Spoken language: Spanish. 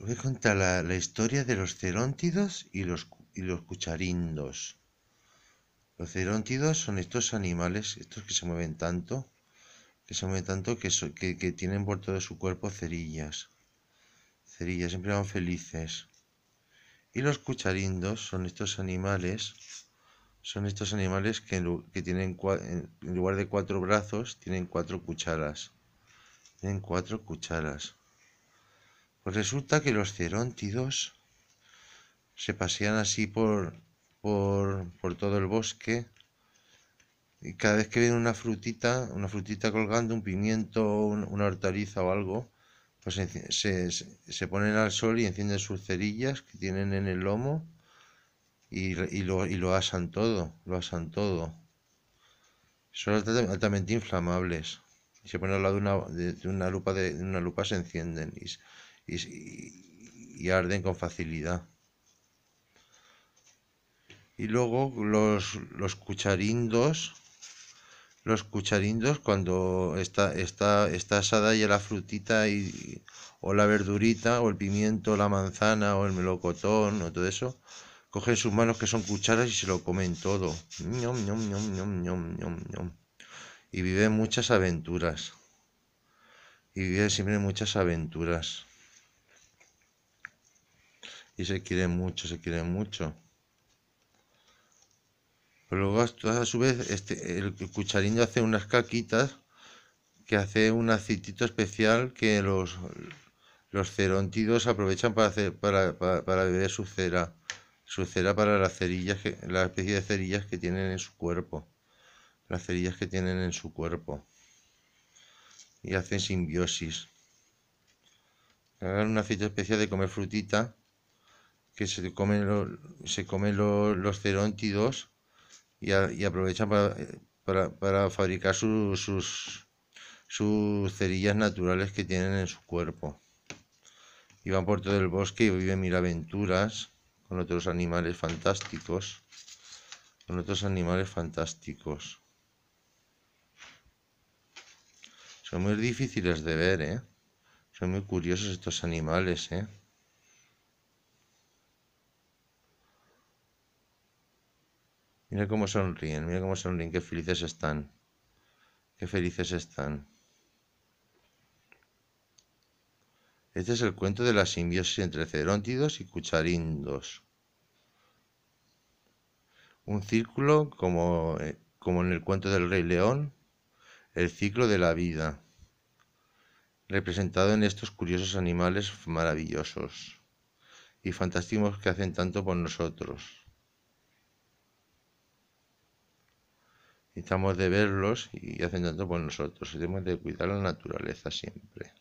voy a contar la, historia de los ceróntidos y los, los cucharindos. Los ceróntidos son estos animales, estos que se mueven tanto, que se mueven tanto que, que, tienen por todo su cuerpo cerillas. Cerillas, siempre van felices. Y los cucharindos son estos animales, son estos animales que, que tienen, en lugar de cuatro brazos, tienen cuatro cucharas. Tienen cuatro cucharas. Pues resulta que los ceróntidos se pasean así por, por, todo el bosque y cada vez que ven una frutita, una frutita colgando, un pimiento, una hortaliza o algo, pues se, ponen al sol y encienden sus cerillas que tienen en el lomo y, lo, asan todo, lo asan todo. Son altamente inflamables. Y se ponen al lado de una, de una lupa, de una lupa se encienden. Y, y, arden con facilidad. Y luego los, cucharindos, los cucharindos cuando está, está, está asada ya la frutita y, o la verdurita o el pimiento, la manzana o el melocotón o todo eso, cogen sus manos que son cucharas y se lo comen todo. y viven muchas aventuras. Y viven siempre muchas aventuras y se quieren mucho, se quieren mucho. Pero luego a su vez este, el cucharín hace unas caquitas que hace un aceitito especial que los, los cerontidos aprovechan para, hacer, para, beber su cera, su cera para las cerillas, la especie de cerillas que tienen en su cuerpo, las cerillas que tienen en su cuerpo y hacen simbiosis. Hagan una aceite especial de comer frutita que se comen, los, se comen los, y, aprovechan eh, para, fabricar sus, sus cerillas naturales que tienen en su cuerpo. Y van por todo el bosque y viven mil aventuras con otros animales fantásticos. Con otros animales fantásticos. Son muy difíciles de ver, ¿eh? Son muy curiosos estos animales, ¿eh? Mira cómo sonríen, mira cómo sonríen, qué felices están. Qué felices están. Este es el cuento de la simbiosis entre ceróntidos y cucharindos. Un círculo como, eh, como en el cuento del rey león, el ciclo de la vida, representado en estos curiosos animales maravillosos y fantásticos que hacen tanto por nosotros. Necesitamos de verlos y hacen tanto por nosotros. Tenemos de cuidar la naturaleza siempre.